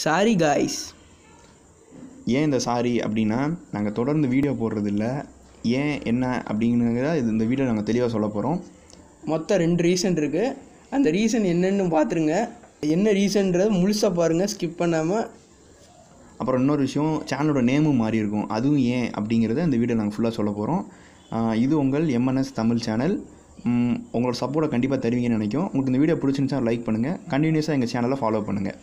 sorry guys ஏன் இந்த sorry அப்படின்னா நாங்கள் தொடர்ந்து வீடியோ போடுறதில்ல ஏன் என்ன அப்படிங்கிறத இது இந்த வீடியோ நாங்கள் தெளிவாக சொல்ல போகிறோம் மொத்தம் ரெண்டு ரீசன் இருக்குது அந்த ரீசன் என்னென்னு பார்த்துருங்க என்ன ரீசன்றது முழுசாக பாருங்கள் ஸ்கிப் பண்ணாமல் அப்புறம் இன்னொரு விஷயம் சேனலோட நேமும் மாறி இருக்கும் அதுவும் ஏன் அப்படிங்கிறத இந்த வீடியோ நாங்கள் ஃபுல்லாக சொல்ல போகிறோம் இது உங்கள் எம்என்எஸ் தமிழ் சேனல் உங்களோட சப்போர்ட்டை கண்டிப்பாக தருவீங்கன்னு நினைக்கும் உங்களுக்கு இந்த வீடியோ பிடிச்சிருந்துச்சா லைக் பண்ணுங்கள் கண்டினியூஸாக எங்கள் சேனலை ஃபாலோ பண்ணுங்கள்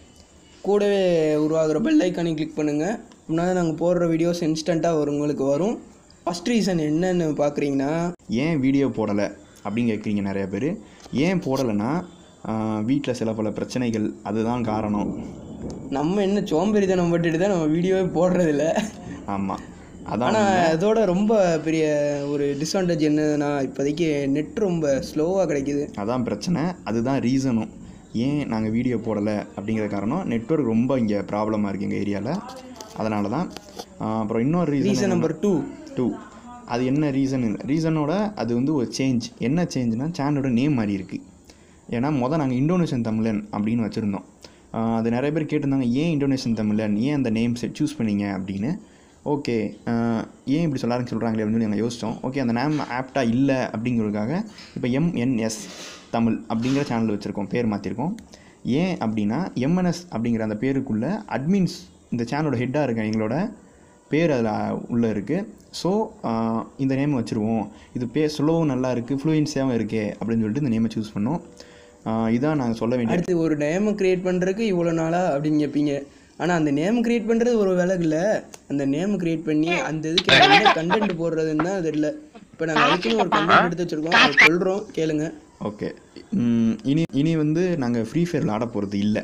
கூடவே உருவாகிற லைக் ஐக்கானையும் கிளிக் பண்ணுங்கள் அப்படின்னா நாங்கள் போடுற வீடியோஸ் இன்ஸ்டண்ட்டாக ஒரு உங்களுக்கு வரும் ஃபஸ்ட் ரீசன் என்னென்னு பார்க்குறீங்கன்னா ஏன் வீடியோ போடலை அப்படின்னு கேட்குறீங்க நிறைய பேர் ஏன் போடலைன்னா வீட்டில் சில பல பிரச்சனைகள் அதுதான் காரணம் நம்ம என்ன நம்ம பட்டுட்டு தான் நம்ம வீடியோவே போடுறதில்ல ஆமாம் அதான் அதோட ரொம்ப பெரிய ஒரு டிஸ்அட்வான்டேஜ் என்னதுன்னா இப்போதைக்கு நெட் ரொம்ப ஸ்லோவாக கிடைக்கிது அதான் பிரச்சனை அதுதான் ரீசனும் ஏன் நாங்கள் வீடியோ போடலை அப்படிங்கிற காரணம் நெட்ஒர்க் ரொம்ப இங்கே ப்ராப்ளமாக இருக்குது எங்கள் ஏரியாவில் அதனால தான் அப்புறம் இன்னொரு reason reason number two two அது என்ன ரீசன் ரீசனோட அது வந்து ஒரு சேஞ்ச் என்ன சேஞ்ச்னால் சேனலோட நேம் மாறி இருக்குது ஏன்னா மொதல் நாங்கள் இந்தோனேஷியன் தமிழன் அப்படின்னு வச்சுருந்தோம் அது நிறைய பேர் கேட்டிருந்தாங்க ஏன் இந்தோனேஷியன் தமிழன் ஏன் அந்த நேம்ஸை சூஸ் பண்ணிங்க அப்படின்னு ஓகே ஏன் இப்படி சொல்ல சொல்கிறாங்களே அப்படின்னு சொல்லி நாங்கள் யோசித்தோம் ஓகே அந்த நேம் ஆப்டாக இல்லை அப்படிங்கிறதுக்காக இப்போ எம்என்எஸ் தமிழ் அப்படிங்கிற சேனல் வச்சுருக்கோம் பேர் மாற்றிருக்கோம் ஏன் அப்படின்னா எம்என்எஸ் அப்படிங்கிற அந்த பேருக்குள்ளே அட்மின்ஸ் இந்த சேனலோட ஹெட்டாக இருக்க எங்களோட பேர் அதில் உள்ளே இருக்குது ஸோ இந்த நேம் வச்சுருவோம் இது பே ஸ்லோவும் நல்லா இருக்குது ஃப்ளூயன்ஸாகவும் இருக்கே அப்படின்னு சொல்லிட்டு இந்த நேமை சூஸ் பண்ணோம் இதான் நாங்கள் சொல்ல வேண்டிய அடுத்து ஒரு நேமை க்ரியேட் பண்ணுறதுக்கு இவ்வளோ நாளாக அப்படின்னு கேட்பீங்க ஆனால் அந்த நேம் கிரியேட் பண்ணுறது ஒரு விலகு இல்லை அந்த நேம் கிரியேட் பண்ணி அந்த இதுக்கு என்ன கண்டென்ட் போடுறதுன்னு தான் தெரியல இப்போ நாங்கள் அதுக்குன்னு ஒரு கண்டென்ட் எடுத்து வச்சுருக்கோம் அதை சொல்கிறோம் கேளுங்க ஓகே இனி இனி வந்து நாங்கள் ஃப்ரீ ஃபயரில் ஆட போகிறது இல்லை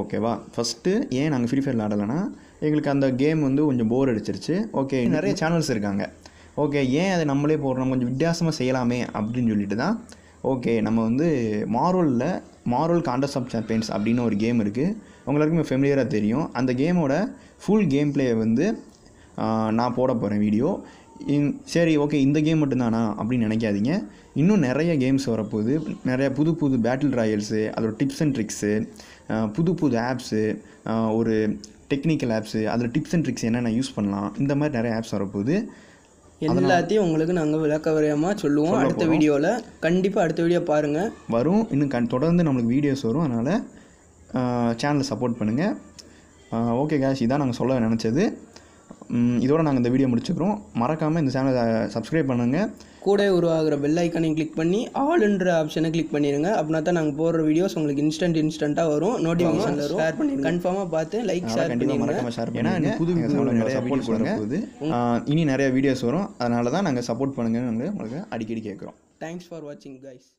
ஓகேவா ஃபஸ்ட்டு ஏன் நாங்கள் ஃப்ரீ ஃபயரில் ஆடலைன்னா எங்களுக்கு அந்த கேம் வந்து கொஞ்சம் போர் அடிச்சிருச்சு ஓகே நிறைய சேனல்ஸ் இருக்காங்க ஓகே ஏன் அதை நம்மளே போடுறோம் கொஞ்சம் வித்தியாசமாக செய்யலாமே அப்படின்னு சொல்லிட்டு தான் ஓகே நம்ம வந்து மார்வலில் மார்வல் காண்டஸ் ஆஃப் சாம்பியன்ஸ் அப்படின்னு ஒரு கேம் இருக்குது உங்களுக்குமே ஃபெமிலியராக தெரியும் அந்த கேமோட ஃபுல் கேம் பிளேயை வந்து நான் போட போகிறேன் வீடியோ இன் சரி ஓகே இந்த கேம் மட்டும்தானா அப்படின்னு நினைக்காதீங்க இன்னும் நிறைய கேம்ஸ் வரப்போகுது நிறைய புது புது பேட்டில் ராயல்ஸு அதோட டிப்ஸ் அண்ட் ட்ரிக்ஸு புது புது ஆப்ஸு ஒரு டெக்னிக்கல் ஆப்ஸு அதில் டிப்ஸ் அண்ட் ட்ரிக்ஸ் என்னென்ன யூஸ் பண்ணலாம் இந்த மாதிரி நிறைய ஆப்ஸ் வரப்போகுது எல்லாத்தையும் உங்களுக்கு நாங்கள் விளக்கவரியமாக சொல்லுவோம் அடுத்த வீடியோவில் கண்டிப்பாக அடுத்த வீடியோ பாருங்கள் வரும் இன்னும் கண் தொடர்ந்து நம்மளுக்கு வீடியோஸ் வரும் அதனால் சேனலை சப்போர்ட் பண்ணுங்கள் ஓகே கேஷ் இதான் நாங்கள் சொல்ல நினச்சது இதோட நாங்கள் இந்த வீடியோ முடிச்சுக்கிறோம் மறக்காமல் இந்த சேனலை சப்ஸ்கிரைப் பண்ணுங்கள் கூட உருவாகிற பெல் ஐக்கானையும் கிளிக் பண்ணி ஆளுன்ற ஆப்ஷனை கிளிக் பண்ணிடுங்க அப்படின்னா தான் நாங்கள் போடுற வீடியோஸ் உங்களுக்கு இன்ஸ்டன்ட் இன்ஸ்டண்ட்டாக வரும் நோட்டிஃபிகேஷன் வரும் ஷேர் பண்ணி கன்ஃபார்மாக பார்த்து லைக் ஷேர் பண்ணி ஷேர் பண்ணுங்க புது நிறைய சப்போர்ட் கொடுங்க இனி நிறைய வீடியோஸ் வரும் அதனால தான் நாங்கள் சப்போர்ட் பண்ணுங்கன்னு நாங்கள் உங்களுக்கு அடிக்கடி கேட்குறோம் தேங்க்ஸ் ஃபார் வாட்சிங் கைஸ்